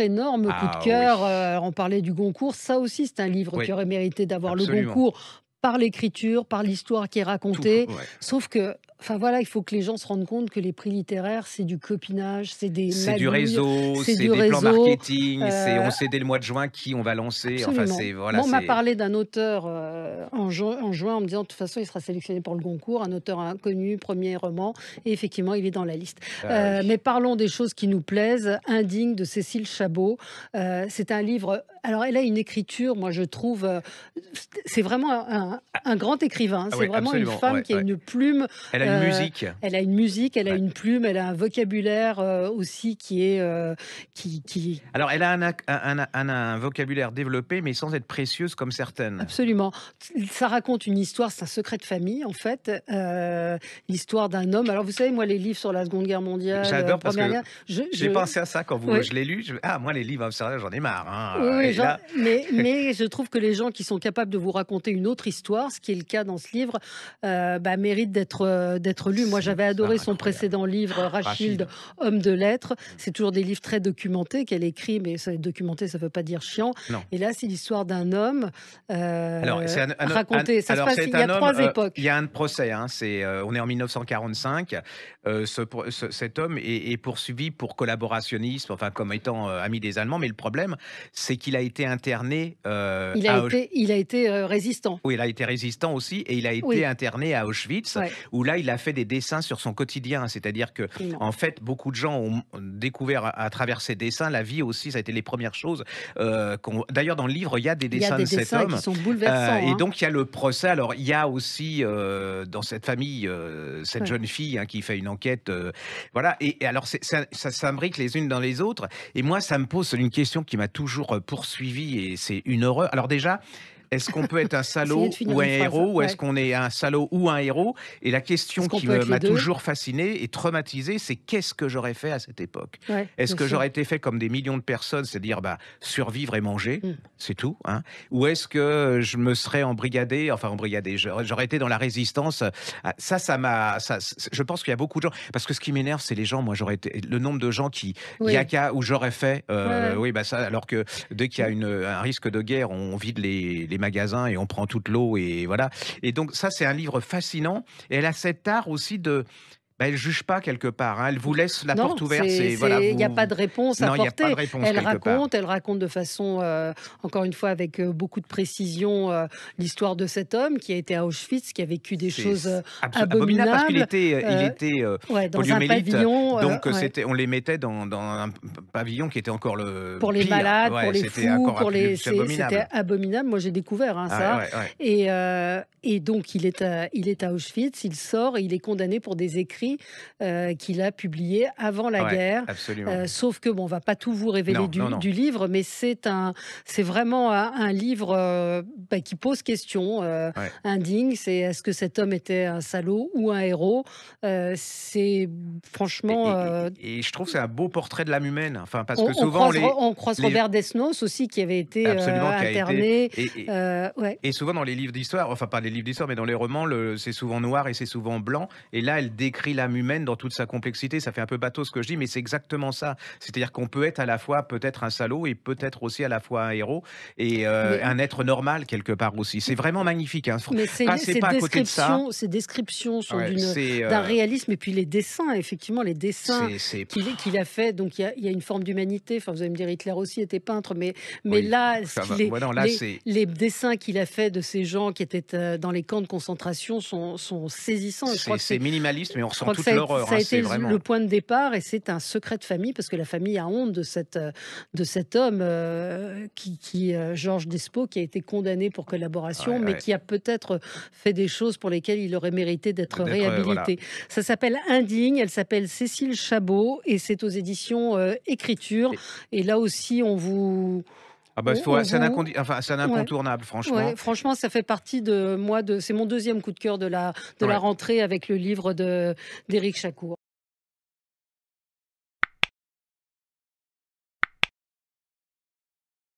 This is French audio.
énorme coup de ah cœur. en euh, on parlait du Goncourt. Ça aussi, c'est un livre qui aurait mérité d'avoir le Goncourt par l'écriture, par l'histoire qui est racontée. Sauf que Enfin voilà, il faut que les gens se rendent compte que les prix littéraires, c'est du copinage, c'est des. C'est du réseau, c'est des plans marketing, euh, c'est on sait dès le mois de juin qui on va lancer. Absolument. on m'a parlé d'un auteur euh, en, en, juin en me disant de toute façon, il sera sélectionné pour le concours, un auteur inconnu, premier roman, et effectivement, il est dans la liste. Ah euh, mais parlons des choses qui nous plaisent. Indigne de Cécile Chabot. c'est un livre. Alors, elle a une écriture, moi, je trouve. c'est vraiment un, grand écrivain. Ah c'est vraiment une femme qui a une plume. Euh, musique. Elle a une musique, elle a une plume, elle a un vocabulaire euh, aussi qui est. Euh, qui, Alors, elle a un, vocabulaire développé, mais sans être précieuse comme certaines. Absolument. Ça raconte une histoire, c'est un secret de famille, en fait. L'histoire d'un homme. Alors, vous savez, moi, les livres sur la Seconde Guerre mondiale. J'adore parce que j'ai pensé à ça quand vous, je l'ai lu. Je... ah, moi, les livres, hein, j'en ai marre. Hein. mais, mais je trouve que les gens qui sont capables de vous raconter une autre histoire, ce qui est le cas dans ce livre, euh, bah, méritent d'être euh, d'être lu. Moi, j'avais adoré son précédent livre, ah, Rachid, Homme de lettres. Mm. C'est toujours des livres très documentés qu'elle écrit, mais ça, documenté, ça ne veut pas dire chiant. Et là, c'est l'histoire d'un homme raconté. ça il y a trois euh, époques. Il y a un procès. Hein, c'est, euh, on est en 1945. Ce, cet homme est, poursuivi pour collaborationnisme, enfin, comme étant ami des Allemands. Mais le problème, c'est qu'il a été interné. il, a été, résistant. Oui, il a été résistant aussi. Et il a été interné à Auschwitz, où là, il il a fait des dessins sur son quotidien. C'est-à-dire que, en fait, beaucoup de gens ont découvert à, travers ses dessins la vie aussi. Ça a été les premières choses. Euh, D'ailleurs, dans le livre, il y a des dessins de cet homme. Euh, et hein. donc, il y a le procès. Alors, il y a aussi euh, dans cette famille euh, cette jeune fille hein, qui fait une enquête. voilà. Et, alors, ça, ça s'imbrique les unes dans les autres. Et moi, ça me pose une question qui m'a toujours poursuivi et c'est une horreur. Alors, déjà, est-ce qu'on peut être un salaud ou un héros Ou est-ce qu'on est un salaud ou un héros Et la question qui m'a toujours fasciné et traumatisé, c'est qu'est-ce que j'aurais fait à cette époque Est-ce que j'aurais été fait comme des millions de personnes, c'est-à-dire bah, survivre et manger, hmm. c'est tout hein? Ou est-ce que je me serais embrigadé, enfin embrigadé, j'aurais été dans la résistance ah, Ça, ça m'a. Ça, je pense qu'il y a beaucoup de gens. Parce que ce qui m'énerve, c'est les gens, moi, j'aurais été. Le nombre de gens qui. a qu'à où j'aurais fait. Euh, oui, bah ça, alors que dès qu'il y a hmm. un risque de guerre, on vide les magasins et on prend toute l'eau et voilà. Et donc ça, c'est un livre fascinant. elle a cet art aussi de bah, elle ne juge pas quelque part. Hein. Elle vous laisse la porte ouverte. Il n'y a pas de réponse à porter. elle raconte, elle raconte de façon, euh, encore une fois, avec euh, beaucoup de précision, euh, l'histoire de cet homme qui a été à Auschwitz, qui a vécu des choses abominables. parce qu'il était, il était dans un pavillon. Donc c'était, on les mettait dans, un pavillon qui était encore le pour les malades, pour les fous, pour les. C'était abominable. Moi j'ai découvert hein, ah, ça. et, et donc il est à, il est à Auschwitz, il sort, il est condamné pour des écrits euh, qu'il a publié avant la guerre. Euh, sauf que, bon, on va pas tout vous révéler du, livre, mais c'est un, c'est vraiment un, livre euh, bah, qui pose question un indigne. C'est est-ce que cet homme était un salaud ou un héros C'est franchement. Et, je trouve c'est un beau portrait de l'âme humaine. Enfin, parce on, que souvent on croise, Robert Desnos aussi qui avait été interné. et souvent dans les livres d'histoire, enfin pas les livres d'histoire, mais dans les romans, le, c'est souvent noir et c'est souvent blanc. Et là, elle décrit l'âme humaine dans toute sa complexité. Ça fait un peu bateau ce que je dis, mais c'est exactement ça. C'est-à-dire qu'on peut être à la fois peut-être un salaud et peut-être aussi à la fois un héros et euh, un être normal quelque part aussi. C'est vraiment magnifique. Hein. Mais ah, ces, pas à côté de ça. Ces descriptions sont euh, d'un réalisme et puis les dessins, effectivement, les dessins qu'il a fait. Donc il y, a, une forme d'humanité. Enfin, vous allez me dire Hitler aussi était peintre, mais mais là, les, les, dessins qu'il a fait de ces gens qui étaient euh, dans les camps de concentration sont, sont saisissants. C'est minimaliste, mais on ressent crois que ça, a été hein, le point de départ et c'est un secret de famille parce que la famille a honte de, cette, de cet homme euh, qui, qui euh, Georges Despo, qui a été condamné pour collaboration, mais qui a peut-être fait des choses pour lesquelles il aurait mérité d'être euh, réhabilité. Ça s'appelle Indigne, elle s'appelle Cécile Chabot et c'est aux éditions Écriture. Et là aussi, on vous ah bah, c'est, un incontournable, franchement. franchement, ça fait partie de moi. De, c'est mon deuxième coup de cœur de la, de la rentrée avec le livre de, d'Éric Chacour.